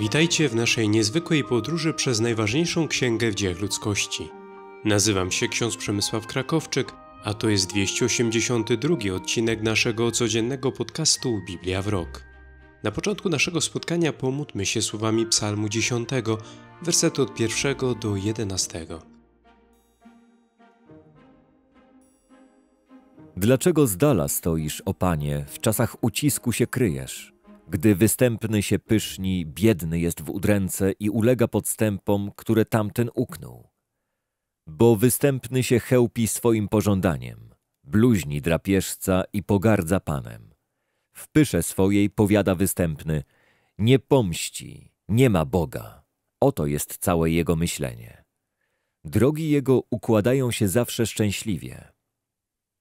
Witajcie w naszej niezwykłej podróży przez najważniejszą księgę w dziejach ludzkości. Nazywam się ksiądz Przemysław Krakowczyk, a to jest 282 odcinek naszego codziennego podcastu Biblia w rok. Na początku naszego spotkania pomódmy się słowami Psalmu 10, wersetu od 1 do 11. Dlaczego z dala stoisz, o Panie, w czasach ucisku się kryjesz? Gdy występny się pyszni, biedny jest w udręce i ulega podstępom, które tamten uknął. Bo występny się chełpi swoim pożądaniem, bluźni drapieżca i pogardza panem. W pysze swojej powiada występny, nie pomści, nie ma Boga. Oto jest całe jego myślenie. Drogi jego układają się zawsze szczęśliwie.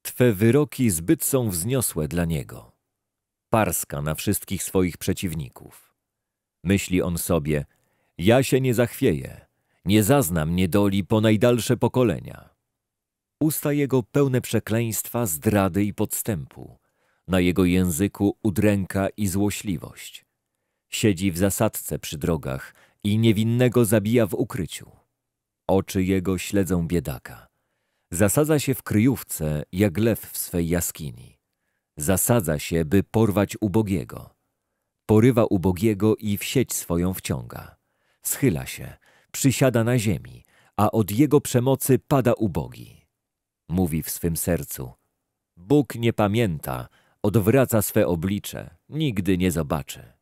Twe wyroki zbyt są wzniosłe dla niego parska na wszystkich swoich przeciwników. Myśli on sobie, ja się nie zachwieję, nie zaznam niedoli po najdalsze pokolenia. Usta jego pełne przekleństwa, zdrady i podstępu. Na jego języku udręka i złośliwość. Siedzi w zasadce przy drogach i niewinnego zabija w ukryciu. Oczy jego śledzą biedaka. Zasadza się w kryjówce jak lew w swej jaskini. Zasadza się, by porwać ubogiego. Porywa ubogiego i w sieć swoją wciąga. Schyla się, przysiada na ziemi, a od jego przemocy pada ubogi. Mówi w swym sercu, Bóg nie pamięta, odwraca swe oblicze, nigdy nie zobaczy.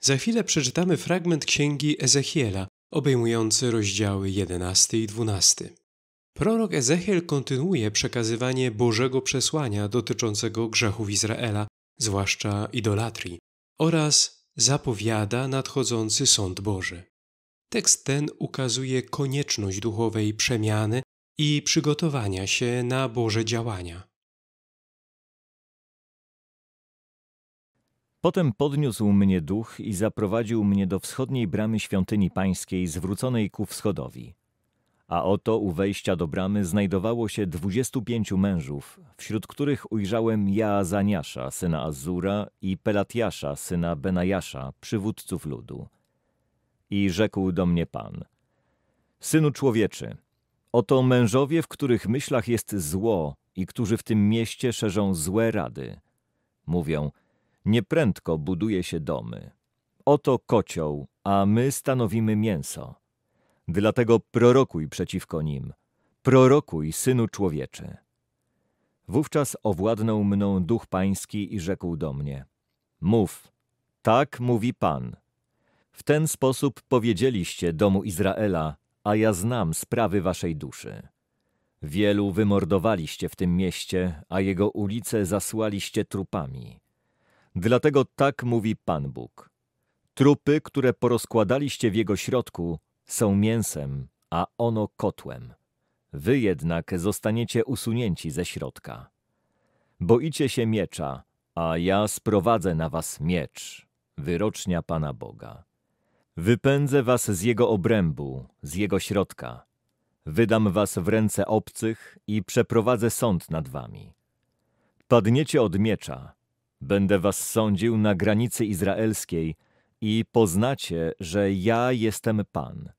Za chwilę przeczytamy fragment księgi Ezechiela, obejmujący rozdziały 11 i 12. Prorok Ezechiel kontynuuje przekazywanie Bożego przesłania dotyczącego grzechów Izraela, zwłaszcza idolatrii, oraz zapowiada nadchodzący sąd Boży. Tekst ten ukazuje konieczność duchowej przemiany i przygotowania się na Boże działania. Potem podniósł mnie duch i zaprowadził mnie do wschodniej bramy świątyni pańskiej zwróconej ku wschodowi a oto u wejścia do bramy znajdowało się dwudziestu pięciu mężów, wśród których ujrzałem Jaazaniasza, syna Azura i Pelatiasza, syna Benajasza, przywódców ludu. I rzekł do mnie Pan, Synu człowieczy, oto mężowie, w których myślach jest zło i którzy w tym mieście szerzą złe rady. Mówią, nieprędko buduje się domy. Oto kocioł, a my stanowimy mięso. Dlatego prorokuj przeciwko nim. Prorokuj, synu człowieczy. Wówczas owładnął mną duch pański i rzekł do mnie: Mów, tak mówi Pan. W ten sposób powiedzieliście domu Izraela, a ja znam sprawy waszej duszy. Wielu wymordowaliście w tym mieście, a jego ulice zasłaliście trupami. Dlatego tak mówi Pan Bóg. Trupy, które porozkładaliście w jego środku, są mięsem, a ono kotłem. Wy jednak zostaniecie usunięci ze środka. Boicie się miecza, a ja sprowadzę na was miecz, wyrocznia Pana Boga. Wypędzę was z jego obrębu, z jego środka. Wydam was w ręce obcych i przeprowadzę sąd nad wami. Padniecie od miecza. Będę was sądził na granicy izraelskiej i poznacie, że ja jestem Pan.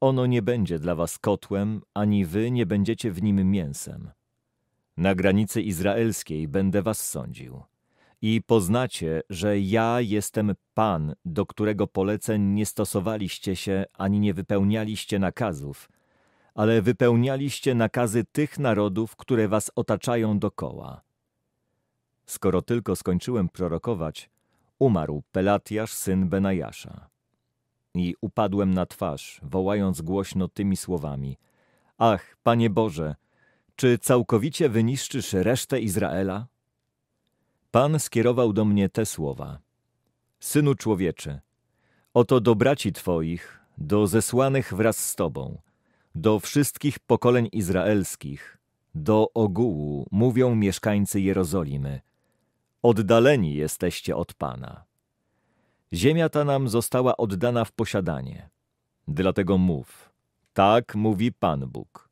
Ono nie będzie dla was kotłem, ani wy nie będziecie w nim mięsem. Na granicy izraelskiej będę was sądził. I poznacie, że ja jestem Pan, do którego poleceń nie stosowaliście się, ani nie wypełnialiście nakazów, ale wypełnialiście nakazy tych narodów, które was otaczają dokoła. Skoro tylko skończyłem prorokować, umarł Pelatiasz, syn Benajasza. I upadłem na twarz, wołając głośno tymi słowami. Ach, Panie Boże, czy całkowicie wyniszczysz resztę Izraela? Pan skierował do mnie te słowa. Synu człowieczy, oto do braci Twoich, do zesłanych wraz z Tobą, do wszystkich pokoleń izraelskich, do ogółu mówią mieszkańcy Jerozolimy – oddaleni jesteście od Pana. Ziemia ta nam została oddana w posiadanie. Dlatego mów, tak mówi Pan Bóg.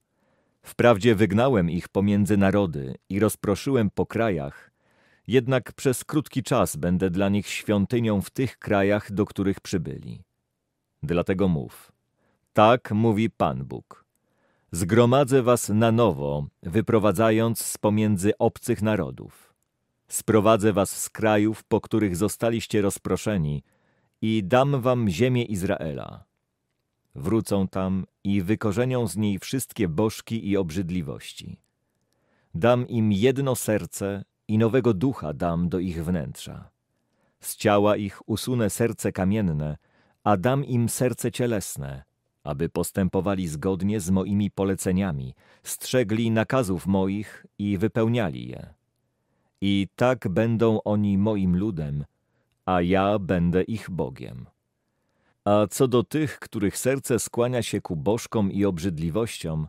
Wprawdzie wygnałem ich pomiędzy narody i rozproszyłem po krajach, jednak przez krótki czas będę dla nich świątynią w tych krajach, do których przybyli. Dlatego mów, tak mówi Pan Bóg. Zgromadzę was na nowo, wyprowadzając z pomiędzy obcych narodów Sprowadzę was z krajów, po których zostaliście rozproszeni i dam wam ziemię Izraela. Wrócą tam i wykorzenią z niej wszystkie bożki i obrzydliwości. Dam im jedno serce i nowego ducha dam do ich wnętrza. Z ciała ich usunę serce kamienne, a dam im serce cielesne, aby postępowali zgodnie z moimi poleceniami, strzegli nakazów moich i wypełniali je. I tak będą oni moim ludem, a ja będę ich Bogiem. A co do tych, których serce skłania się ku bożkom i obrzydliwościom,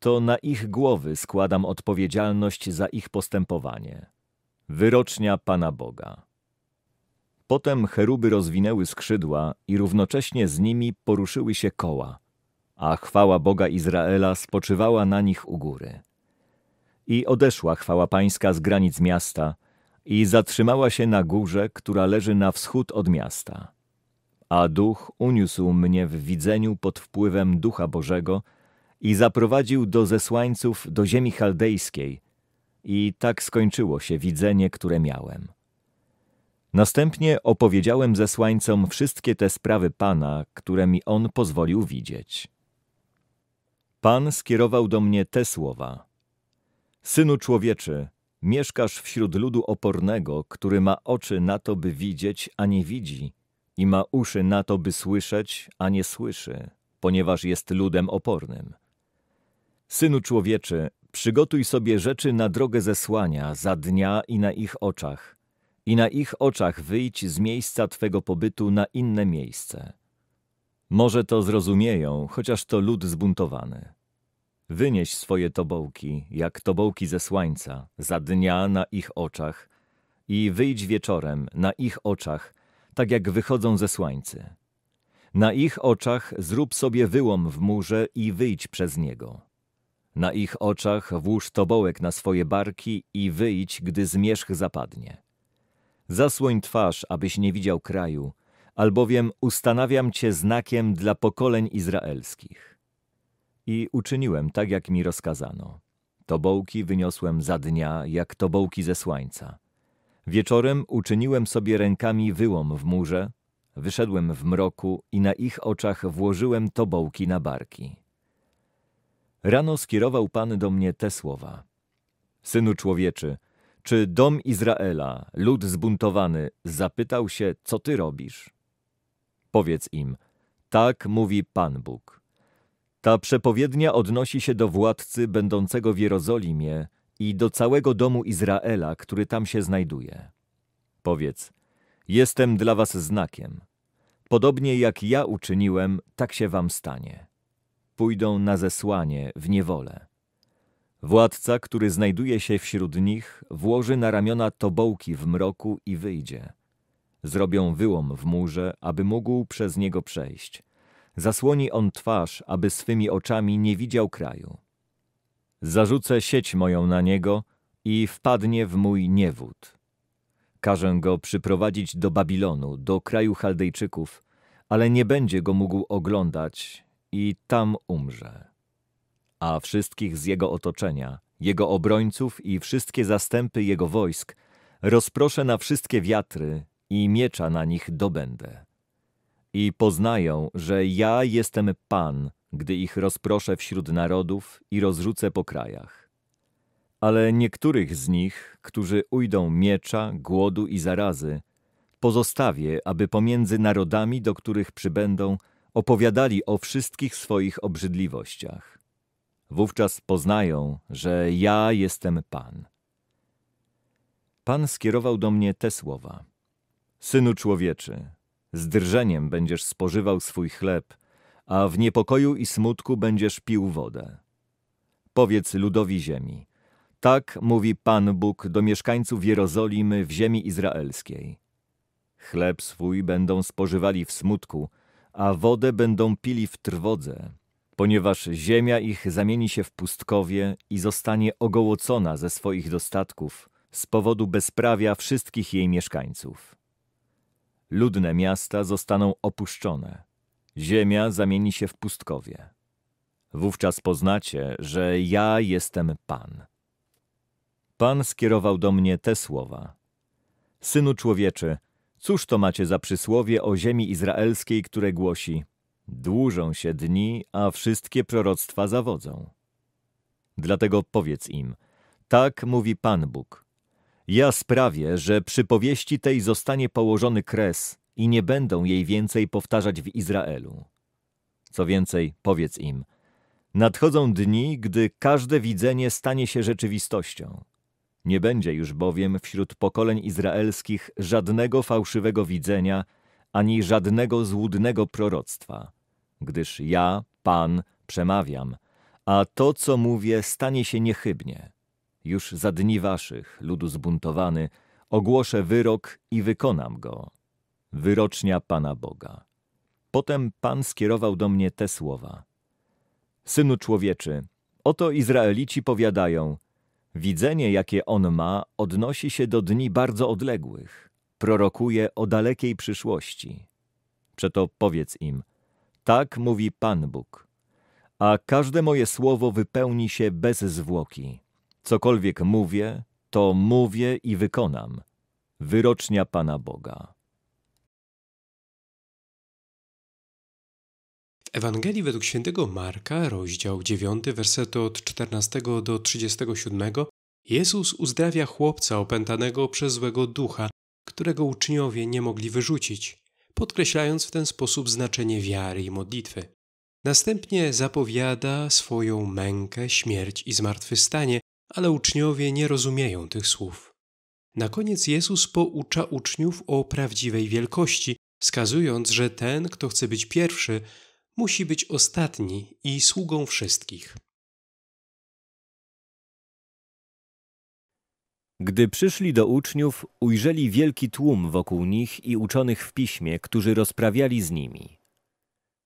to na ich głowy składam odpowiedzialność za ich postępowanie. Wyrocznia Pana Boga. Potem cheruby rozwinęły skrzydła i równocześnie z nimi poruszyły się koła, a chwała Boga Izraela spoczywała na nich u góry. I odeszła chwała pańska z granic miasta i zatrzymała się na górze, która leży na wschód od miasta. A duch uniósł mnie w widzeniu pod wpływem Ducha Bożego i zaprowadził do zesłańców do ziemi chaldejskiej i tak skończyło się widzenie, które miałem. Następnie opowiedziałem zesłańcom wszystkie te sprawy Pana, które mi On pozwolił widzieć. Pan skierował do mnie te słowa – Synu człowieczy, mieszkasz wśród ludu opornego, który ma oczy na to, by widzieć, a nie widzi, i ma uszy na to, by słyszeć, a nie słyszy, ponieważ jest ludem opornym. Synu człowieczy, przygotuj sobie rzeczy na drogę zesłania, za dnia i na ich oczach, i na ich oczach wyjdź z miejsca Twego pobytu na inne miejsce. Może to zrozumieją, chociaż to lud zbuntowany. Wynieś swoje tobołki, jak tobołki ze słońca, za dnia na ich oczach i wyjdź wieczorem na ich oczach, tak jak wychodzą ze słońcy. Na ich oczach zrób sobie wyłom w murze i wyjdź przez niego. Na ich oczach włóż tobołek na swoje barki i wyjdź, gdy zmierzch zapadnie. Zasłoń twarz, abyś nie widział kraju, albowiem ustanawiam cię znakiem dla pokoleń izraelskich. I uczyniłem tak, jak mi rozkazano. Tobołki wyniosłem za dnia, jak tobołki ze słońca. Wieczorem uczyniłem sobie rękami wyłom w murze, wyszedłem w mroku i na ich oczach włożyłem tobołki na barki. Rano skierował Pan do mnie te słowa. Synu człowieczy, czy dom Izraela, lud zbuntowany, zapytał się, co ty robisz? Powiedz im, tak mówi Pan Bóg. Ta przepowiednia odnosi się do władcy będącego w Jerozolimie i do całego domu Izraela, który tam się znajduje. Powiedz, jestem dla was znakiem. Podobnie jak ja uczyniłem, tak się wam stanie. Pójdą na zesłanie, w niewolę. Władca, który znajduje się wśród nich, włoży na ramiona tobołki w mroku i wyjdzie. Zrobią wyłom w murze, aby mógł przez niego przejść – Zasłoni on twarz, aby swymi oczami nie widział kraju. Zarzucę sieć moją na niego i wpadnie w mój niewód. Każę go przyprowadzić do Babilonu, do kraju Chaldejczyków, ale nie będzie go mógł oglądać i tam umrze. A wszystkich z jego otoczenia, jego obrońców i wszystkie zastępy jego wojsk rozproszę na wszystkie wiatry i miecza na nich dobędę. I poznają, że ja jestem Pan, gdy ich rozproszę wśród narodów i rozrzucę po krajach. Ale niektórych z nich, którzy ujdą miecza, głodu i zarazy, pozostawię, aby pomiędzy narodami, do których przybędą, opowiadali o wszystkich swoich obrzydliwościach. Wówczas poznają, że ja jestem Pan. Pan skierował do mnie te słowa. Synu człowieczy, z drżeniem będziesz spożywał swój chleb, a w niepokoju i smutku będziesz pił wodę. Powiedz ludowi ziemi. Tak mówi Pan Bóg do mieszkańców Jerozolimy w ziemi izraelskiej. Chleb swój będą spożywali w smutku, a wodę będą pili w trwodze, ponieważ ziemia ich zamieni się w pustkowie i zostanie ogołocona ze swoich dostatków z powodu bezprawia wszystkich jej mieszkańców. Ludne miasta zostaną opuszczone. Ziemia zamieni się w pustkowie. Wówczas poznacie, że ja jestem Pan. Pan skierował do mnie te słowa. Synu człowieczy, cóż to macie za przysłowie o ziemi izraelskiej, które głosi Dłużą się dni, a wszystkie proroctwa zawodzą. Dlatego powiedz im, tak mówi Pan Bóg. Ja sprawię, że przy powieści tej zostanie położony kres i nie będą jej więcej powtarzać w Izraelu. Co więcej, powiedz im, nadchodzą dni, gdy każde widzenie stanie się rzeczywistością. Nie będzie już bowiem wśród pokoleń izraelskich żadnego fałszywego widzenia, ani żadnego złudnego proroctwa, gdyż ja, Pan, przemawiam, a to, co mówię, stanie się niechybnie już za dni waszych, ludu zbuntowany, ogłoszę wyrok i wykonam go. Wyrocznia Pana Boga. Potem Pan skierował do mnie te słowa. Synu człowieczy, oto Izraelici powiadają, widzenie jakie on ma odnosi się do dni bardzo odległych, prorokuje o dalekiej przyszłości. Przeto powiedz im, tak mówi Pan Bóg, a każde moje słowo wypełni się bez zwłoki. Cokolwiek mówię, to mówię i wykonam. Wyrocznia Pana Boga. W Ewangelii według świętego Marka, rozdział 9, wersety od 14 do 37, Jezus uzdrawia chłopca opętanego przez złego ducha, którego uczniowie nie mogli wyrzucić, podkreślając w ten sposób znaczenie wiary i modlitwy. Następnie zapowiada swoją mękę, śmierć i zmartwychwstanie, ale uczniowie nie rozumieją tych słów. Na koniec Jezus poucza uczniów o prawdziwej wielkości, wskazując, że ten, kto chce być pierwszy, musi być ostatni i sługą wszystkich. Gdy przyszli do uczniów, ujrzeli wielki tłum wokół nich i uczonych w piśmie, którzy rozprawiali z nimi.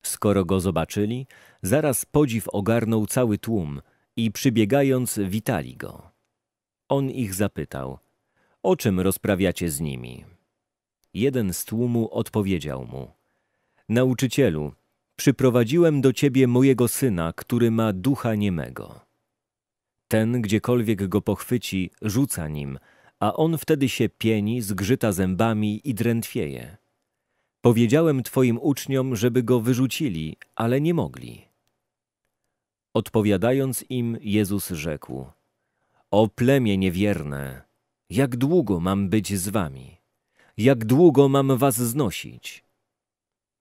Skoro go zobaczyli, zaraz podziw ogarnął cały tłum – i przybiegając witali go. On ich zapytał, o czym rozprawiacie z nimi? Jeden z tłumu odpowiedział mu, nauczycielu, przyprowadziłem do ciebie mojego syna, który ma ducha niemego. Ten, gdziekolwiek go pochwyci, rzuca nim, a on wtedy się pieni, zgrzyta zębami i drętwieje. Powiedziałem twoim uczniom, żeby go wyrzucili, ale nie mogli. Odpowiadając im, Jezus rzekł: O plemię niewierne, jak długo mam być z wami? Jak długo mam was znosić?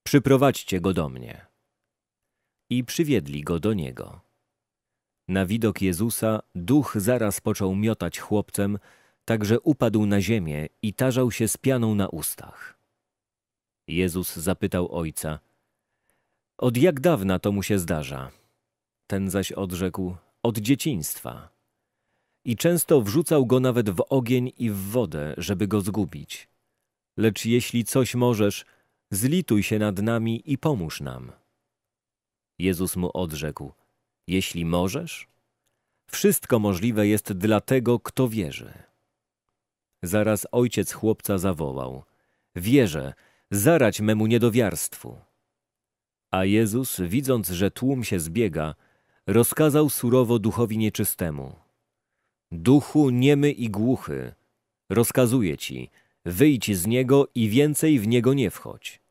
Przyprowadźcie go do mnie. I przywiedli go do niego. Na widok Jezusa duch zaraz począł miotać chłopcem, tak że upadł na ziemię i tarzał się z pianą na ustach. Jezus zapytał ojca: Od jak dawna to mu się zdarza? Ten zaś odrzekł: Od dzieciństwa. I często wrzucał go nawet w ogień i w wodę, żeby go zgubić. Lecz jeśli coś możesz, zlituj się nad nami i pomóż nam. Jezus mu odrzekł: Jeśli możesz? Wszystko możliwe jest dla tego, kto wierzy. Zaraz ojciec chłopca zawołał: Wierzę, zarać memu niedowiarstwu. A Jezus, widząc, że tłum się zbiega, rozkazał surowo duchowi nieczystemu: Duchu niemy i głuchy, rozkazuję ci, wyjdź z niego i więcej w niego nie wchodź.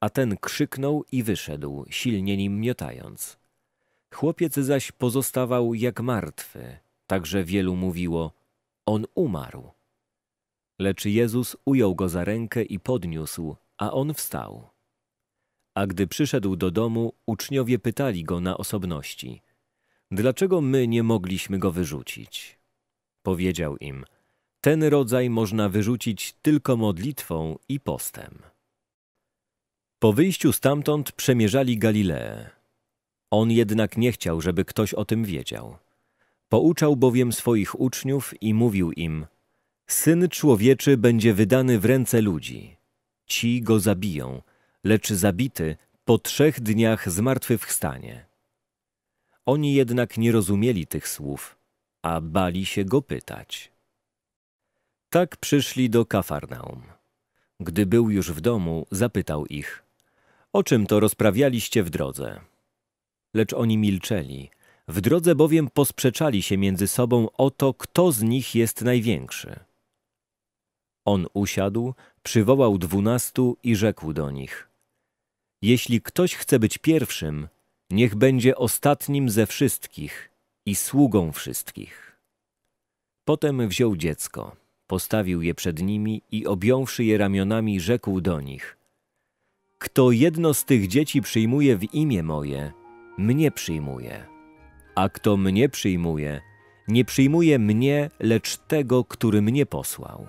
A ten krzyknął i wyszedł, silnie nim miotając. Chłopiec zaś pozostawał jak martwy, także wielu mówiło: On umarł. Lecz Jezus ujął go za rękę i podniósł, a on wstał. A gdy przyszedł do domu, uczniowie pytali go na osobności: Dlaczego my nie mogliśmy go wyrzucić? Powiedział im: Ten rodzaj można wyrzucić tylko modlitwą i postem. Po wyjściu stamtąd przemierzali Galileę. On jednak nie chciał, żeby ktoś o tym wiedział. Pouczał bowiem swoich uczniów i mówił im: Syn człowieczy będzie wydany w ręce ludzi. Ci go zabiją lecz zabity po trzech dniach zmartwychwstanie. Oni jednak nie rozumieli tych słów, a bali się go pytać. Tak przyszli do Kafarnaum. Gdy był już w domu, zapytał ich: O czym to rozprawialiście w drodze? Lecz oni milczeli. W drodze bowiem posprzeczali się między sobą o to, kto z nich jest największy. On usiadł, przywołał dwunastu i rzekł do nich: jeśli ktoś chce być pierwszym, niech będzie ostatnim ze wszystkich i sługą wszystkich. Potem wziął dziecko, postawił je przed nimi i objąwszy je ramionami, rzekł do nich: Kto jedno z tych dzieci przyjmuje w imię moje, mnie przyjmuje. A kto mnie przyjmuje, nie przyjmuje mnie, lecz tego, który mnie posłał.